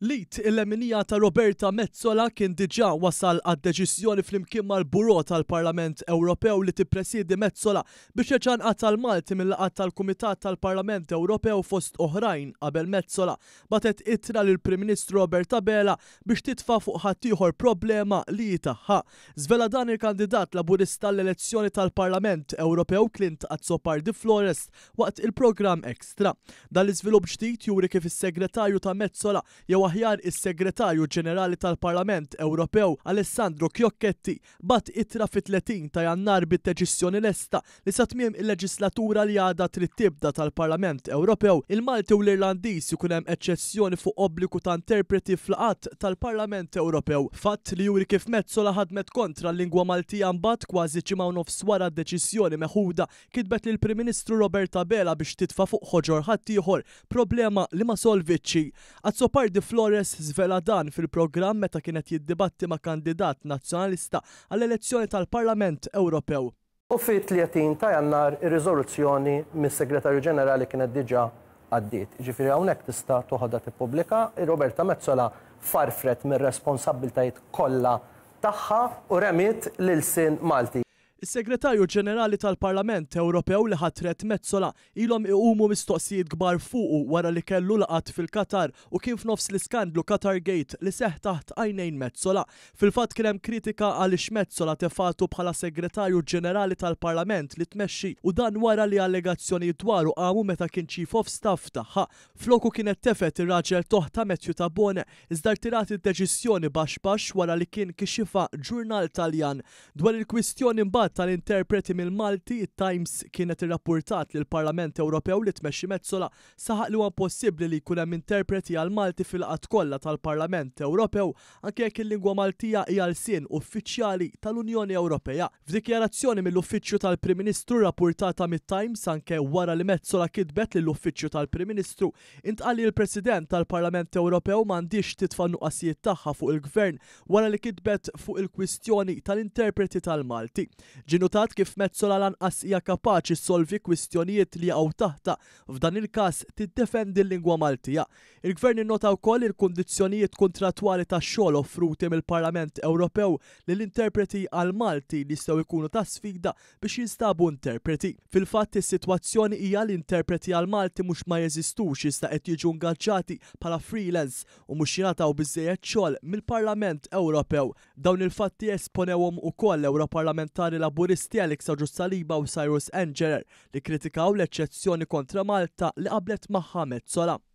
Lit il-leminija ta' Roberta Mezzola kien diġa wasal għad deċiżjoni fl-imkien mal-Buro tal-Parlament Ewropew li tippresidi Mezzola biex eċan għatal Malti mill-laqat tal-Kumitat tal-Parlament Ewropew fost oħrajn qabel Mezzola batet itra l prim Ministru Roberta Bela biex titfa fuq ħaddieħor problema li jitaħħa. Zvela dan il-kandidat laburista l-elezzjoni tal-Parlament Ewropew Clint Azzopar di Flores waqt il-programm Extra. dal l-iżvilupp ġdid juri kif is-segretarju ta' Mezzola jew aħjar is-Segretarju Ġenerali tal-Parlament Ewropew Alessandro Kjokketti bat itra fit-30 ta' jannar bit-deċissjoni lesta li sa tmiem il-leġislatura li għadha trid tibda tal-Parlament Ewropew, il-Malti u l-Irlandiż ikun hemm eċċezzjoni fuq obbligu ta' interpreti fl-qatt tal-Parlament Ewropew. Fatt li juri kif mezzola ħadmet kontra l-lingwa Maltija mbagħad kważi ġimgħu nofs wara d-deċissjoni meħuda kitbet l Prim Ministru Roberta Bela biex titfa' fuq ħoġor ħaddieħor problema li ma solvitxi. Azzopardi fl Flores zvela dan fil-programm meta kienet jiddibatti ma' kandidat nazzjonalista għall-elezzjoni tal-Parlament Ewropew. U fi 30 ta' jannar ir-riżoluzzjoni mis-Segretarju Ġenerali kienet diġa għaddit. Ġifiri hawnhekk tista' toħodha tippubblika, Roberta Mezzola farfret mir-responsabbiltajiet kollha tagħha u remit lil sin Malti. Is-Segretarju Ġenerali tal-Parlament Ewropew li ħatret Mezzola ilhom iqumu mistoqsijiet kbar fuqu wara li kellu laqat fil-Qatar u kien f'nofs l-iskandlu Qatar Gate li seħ taħt għajnejn Mezzola. Fil-fatt kien hemm kritika għaliex Mezzola tefatu bħala Segretarju Ġenerali tal-Parlament li tmexxi u dan wara li allegazzjoni dwaru għamu meta kien Chief of Staff tagħha. Floku kienet tefet ir-raġel toħta Metju Tabone iżdar tirati d-deċiżjoni bax baxx wara li kien kixifa ġurnal Taljan dwar il-kwistjoni mbagħad L-attentat tal-interpreti mill-Malti Times kienet irrapportat l parlament Ewropew li tmexxi Mezzola saħaq li huwa possibbli li jkun hemm interpreti għal Malti fil-qatt kollha tal-Parlament Ewropew anke jekk il-lingwa Maltija hija l-sien uffiċjali tal-Unjoni Ewropea. F'dikjarazzjoni mill-Uffiċċju tal-Prim Ministru rapportata mit-Times anke wara li Mezzola kitbet lill uffiċċju tal-Prim Ministru intqalli l-President tal-Parlament Ewropew m'għandix titfa' nuqqasijiet tagħha fuq il-Gvern wara li kitbet fuq il-kwistjoni tal-interpreti tal-Malti ġinutat kif mezzola lanqas hija kapaċi solvi kwistjonijiet li għaw taħta f'dan il-każ tiddefendi l-lingwa Maltija. Il-Gvern innota wkoll il-kundizzjonijiet kontratwali tax-xogħol offruti mill-Parlament Ewropew li l interpreti għal Malti li jistgħu jkunu ta' sfida biex jinstabu interpreti. Fil-fatt is-sitwazzjoni hija l-interpreti għal Malti mhux ma jeżistux jista' qed jiġu ngaġġati bħala freelance u mhux jingħataw biżejjed xogħol mill-Parlament Ewropew. Dawn il-fatti esponewhom ukoll Ewroparlamentari la laburisti Alexa saliba u Cyrus Engerer li kritikaw l-eċċezzjoni kontra Malta li qablet Mohamed Solam.